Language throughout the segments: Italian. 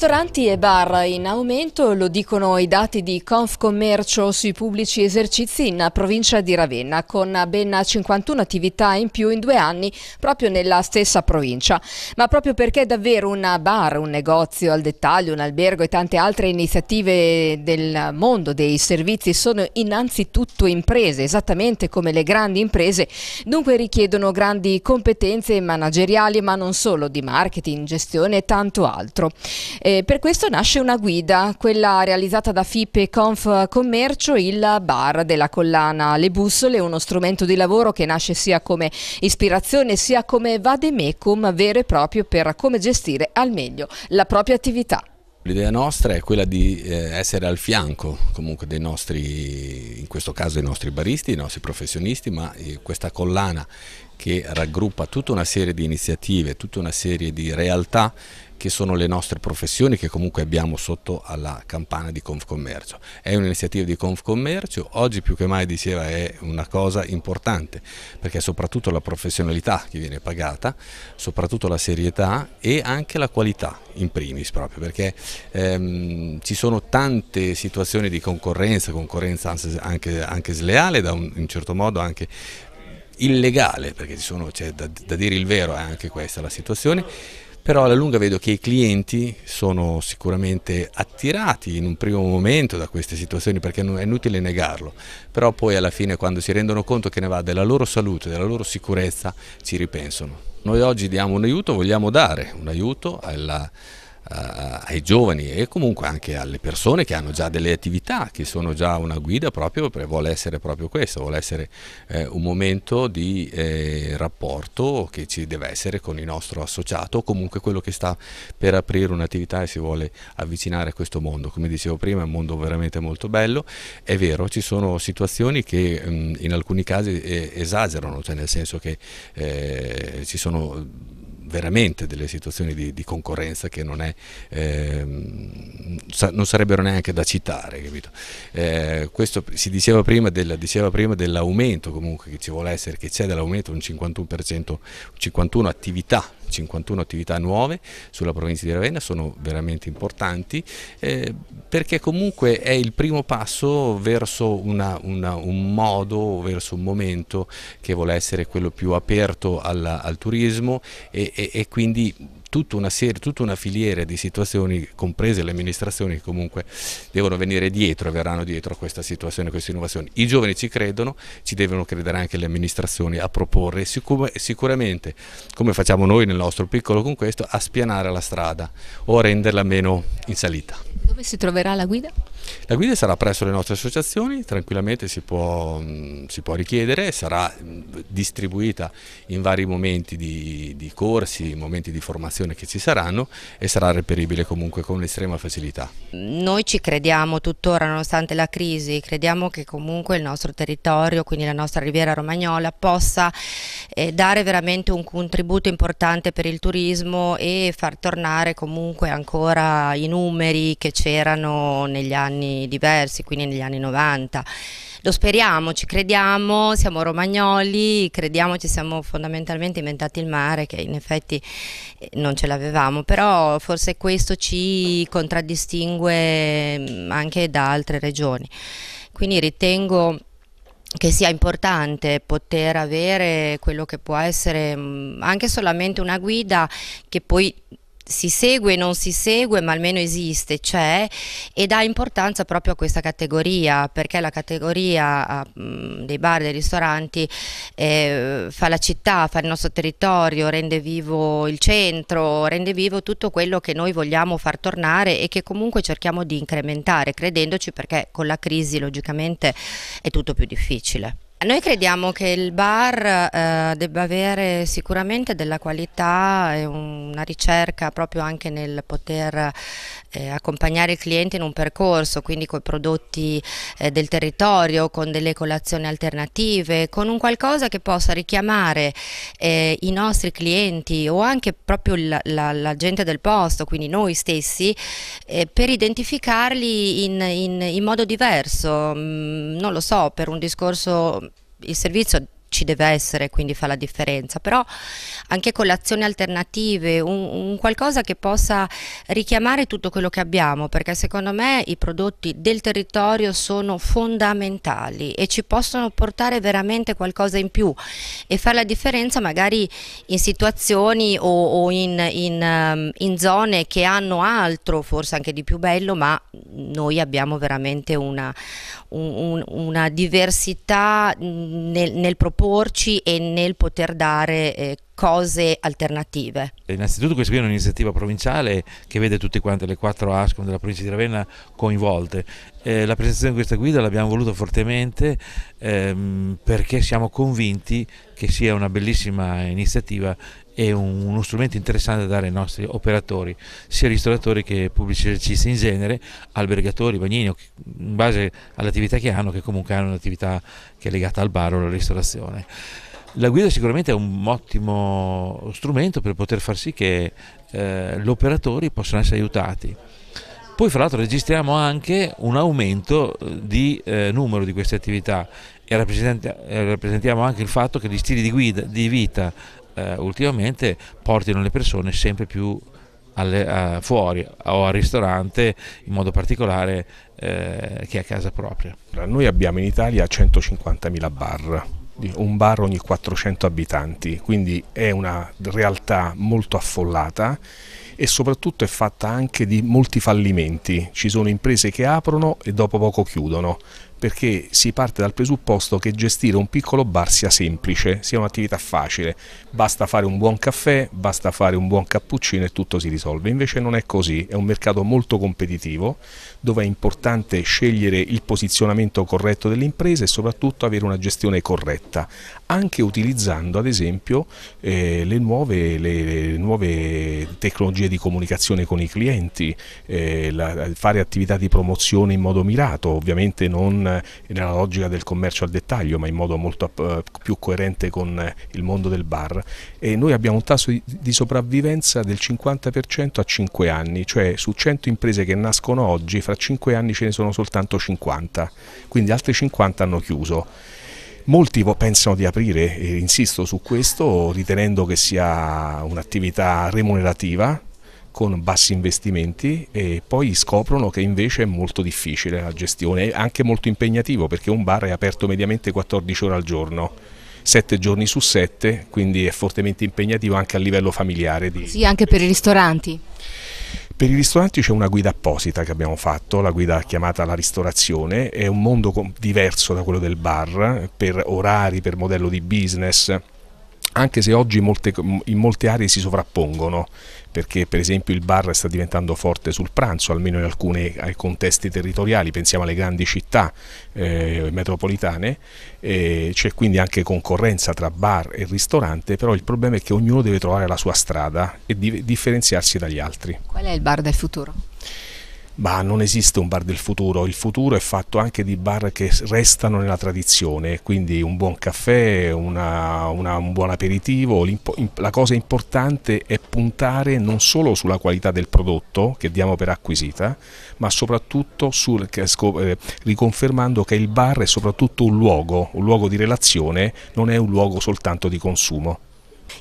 Ristoranti e bar in aumento, lo dicono i dati di Confcommercio sui pubblici esercizi in provincia di Ravenna, con ben 51 attività in più in due anni proprio nella stessa provincia. Ma proprio perché davvero un bar, un negozio al dettaglio, un albergo e tante altre iniziative del mondo dei servizi sono innanzitutto imprese, esattamente come le grandi imprese, dunque richiedono grandi competenze manageriali, ma non solo di marketing, gestione e tanto altro. Eh, per questo nasce una guida, quella realizzata da FIPE Conf Commercio, il bar della collana Le Bussole, uno strumento di lavoro che nasce sia come ispirazione sia come vademecum vero e proprio per come gestire al meglio la propria attività. L'idea nostra è quella di eh, essere al fianco comunque dei nostri, in questo caso i nostri baristi, i nostri professionisti, ma eh, questa collana che raggruppa tutta una serie di iniziative, tutta una serie di realtà che sono le nostre professioni che comunque abbiamo sotto alla campana di Confcommercio. È un'iniziativa di Confcommercio, oggi più che mai diceva è una cosa importante perché soprattutto la professionalità che viene pagata, soprattutto la serietà e anche la qualità in primis proprio perché ehm, ci sono tante situazioni di concorrenza, concorrenza anche, anche sleale da un, in certo modo anche illegale, perché sono, cioè, da, da dire il vero è anche questa la situazione, però alla lunga vedo che i clienti sono sicuramente attirati in un primo momento da queste situazioni perché è inutile negarlo, però poi alla fine quando si rendono conto che ne va della loro salute, della loro sicurezza, ci ripensano. Noi oggi diamo un aiuto, vogliamo dare un aiuto alla eh, ai giovani e comunque anche alle persone che hanno già delle attività, che sono già una guida proprio perché vuole essere proprio questo, vuole essere eh, un momento di eh, rapporto che ci deve essere con il nostro associato o comunque quello che sta per aprire un'attività e si vuole avvicinare a questo mondo. Come dicevo prima è un mondo veramente molto bello, è vero, ci sono situazioni che mh, mm, in alcuni casi eh, esagerano, cioè nel senso che eh, ci sono veramente delle situazioni di, di concorrenza che non è ehm, non sarebbero neanche da citare. Eh, questo si diceva prima, del, diceva prima, dell'aumento comunque che ci vuole essere, che c'è dell'aumento un 51%, 51 attività 51 attività nuove sulla provincia di Ravenna, sono veramente importanti eh, perché comunque è il primo passo verso una, una, un modo, verso un momento che vuole essere quello più aperto alla, al turismo e, e, e quindi tutta una, serie, tutta una filiera di situazioni, comprese le amministrazioni che comunque devono venire dietro e verranno dietro a questa situazione, a queste innovazioni. I giovani ci credono, ci devono credere anche le amministrazioni a proporre sicur sicuramente, come facciamo noi nel nostro piccolo con questo, a spianare la strada o a renderla meno in salita. Dove si troverà la guida? La guida sarà presso le nostre associazioni, tranquillamente si può, si può richiedere, sarà distribuita in vari momenti di, di corsi, momenti di formazione che ci saranno e sarà reperibile comunque con estrema facilità. Noi ci crediamo tuttora nonostante la crisi, crediamo che comunque il nostro territorio, quindi la nostra riviera romagnola, possa eh, dare veramente un contributo importante per il turismo e far tornare comunque ancora i numeri che c'erano negli anni diversi, quindi negli anni 90. Lo speriamo, ci crediamo, siamo romagnoli, crediamo ci siamo fondamentalmente inventati il mare che in effetti eh, non ce l'avevamo, però forse questo ci contraddistingue mm, anche da altre regioni. Quindi ritengo che sia importante poter avere quello che può essere mm, anche solamente una guida che poi si segue, non si segue, ma almeno esiste, c'è e dà importanza proprio a questa categoria, perché la categoria mh, ah, mm, dei bar, e dei ristoranti eh, fa la città, fa il nostro territorio, rende vivo il centro, rende vivo tutto quello che noi vogliamo far tornare e che comunque cerchiamo di incrementare, credendoci perché con la crisi logicamente è tutto più difficile. Noi crediamo che il bar eh, debba avere sicuramente della qualità e una ricerca proprio anche nel poter eh, accompagnare il cliente in un percorso, quindi con i prodotti eh, del territorio, con delle colazioni alternative, con un qualcosa che possa richiamare eh, i nostri clienti o anche proprio la, la, la gente del posto, quindi noi stessi, eh, per identificarli in, in, in modo diverso, mh, mm, non lo so, per un discorso il servizio ci deve essere, quindi fa la differenza, però anche con le azioni alternative, un, un, qualcosa che possa richiamare tutto quello che abbiamo, perché secondo me i prodotti del territorio sono fondamentali e ci possono portare veramente qualcosa in più e fare la differenza magari in situazioni o, o in, in, um, in zone che hanno altro, forse anche di più bello, ma noi abbiamo veramente una, un, una diversità nel, nel proposito proporci e nel poter dare eh, cose alternative? Innanzitutto questa qui è un'iniziativa provinciale che vede tutte quante le quattro ASCOM della provincia di Ravenna coinvolte. Eh, la presentazione di questa guida l'abbiamo voluta fortemente ehm, perché siamo convinti che sia una bellissima iniziativa è uno strumento interessante da dare ai nostri operatori, sia ristoratori che pubblici esercizi in genere, albergatori, bagnini, in base all'attività che hanno, che comunque hanno un'attività che è legata al bar o alla ristorazione. La guida sicuramente è un ottimo strumento per poter far sì che eh, gli operatori possano essere aiutati. Poi fra l'altro registriamo anche un aumento eh, di eh, numero di queste attività e rappresentiamo anche il fatto che gli stili di, guida, di vita eh, ultimamente portino le persone sempre più alle, a, fuori o al ristorante in modo particolare eh, che a casa propria. Noi abbiamo in Italia 150.000 bar un bar ogni 400 abitanti, quindi è una realtà molto affollata e soprattutto è fatta anche di molti fallimenti, ci sono imprese che aprono e dopo poco chiudono, perché si parte dal presupposto che gestire un piccolo bar sia semplice, sia un'attività facile, basta fare un buon caffè, basta fare un buon cappuccino e tutto si risolve, invece non è così, è un mercato molto competitivo dove è importante scegliere il posizionamento corretto delle imprese e soprattutto avere una gestione corretta, anche utilizzando ad esempio eh, le, nuove, le, le, nuove, tecnologie di comunicazione con i clienti, eh, la, fare attività di promozione in modo mirato, ovviamente non eh, nella logica del commercio al dettaglio, ma in modo molto uh, più coerente con eh, il mondo del bar. E noi abbiamo un tasso di, di sopravvivenza del 50% a 5 anni, cioè su 100 imprese che nascono oggi, fra 5 anni ce ne sono soltanto 50, quindi altre 50 hanno chiuso. Molti pensano di aprire, e insisto su questo, ritenendo che sia un'attività remunerativa con bassi investimenti e poi scoprono che invece è molto difficile la gestione, anche molto impegnativo perché un bar è aperto mediamente 14 ore al giorno. 7 giorni su 7, quindi è fortemente impegnativo anche a livello familiare. Di... Sì, anche per i ristoranti. Per i ristoranti c'è una guida apposita che abbiamo fatto, la guida chiamata La ristorazione, è un mondo diverso da quello del bar per orari, per modello di business anche se oggi molte, in molte aree si sovrappongono, perché per esempio il bar sta diventando forte sul pranzo, almeno in alcuni contesti territoriali, pensiamo alle grandi città eh, metropolitane, eh, c'è quindi anche concorrenza tra bar e ristorante, però il problema è che ognuno deve trovare la sua strada e di differenziarsi dagli altri. Qual è il bar del futuro? ma non esiste un bar del futuro, il futuro è fatto anche di bar che restano nella tradizione, quindi un buon caffè, una, una, un buon aperitivo, la cosa importante è puntare non solo sulla qualità del prodotto che diamo per acquisita, ma soprattutto sul, eh, riconfermando che il bar è soprattutto un luogo, un luogo di relazione, non è un luogo soltanto di consumo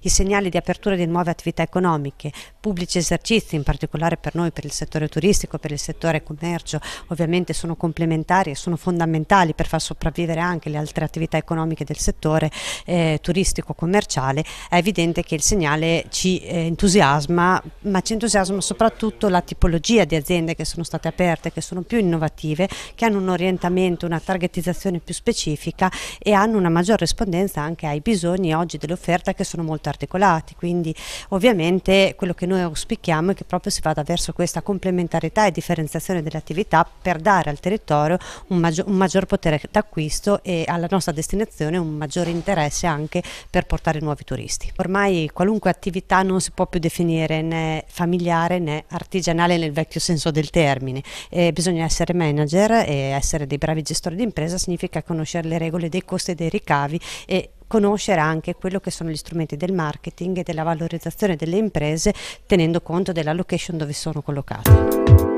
i segnali di apertura di nuove attività economiche, pubblici esercizi, in particolare per noi, per il settore turistico, per il settore commercio, ovviamente sono complementari e sono fondamentali per far sopravvivere anche le altre attività economiche del settore eh, turistico-commerciale, è evidente che il segnale ci eh, entusiasma, ma ci entusiasma soprattutto la tipologia di aziende che sono state aperte, che sono più innovative, che hanno un orientamento, una targetizzazione più specifica e hanno una maggior rispondenza anche ai bisogni oggi dell'offerta che sono molto articolati. Quindi ovviamente quello che noi noi auspichiamo è che proprio si vada verso questa complementarietà e differenziazione delle attività per dare al territorio un maggior, un maggior potere d'acquisto e alla nostra destinazione un maggiore interesse anche per portare nuovi turisti. Ormai qualunque attività non si può più definire né familiare né artigianale nel vecchio senso del termine, eh, bisogna essere manager e essere dei bravi gestori di impresa significa conoscere le regole dei costi e dei ricavi e conoscere anche quello che sono gli strumenti del marketing e della valorizzazione delle imprese tenendo conto della location dove sono collocate.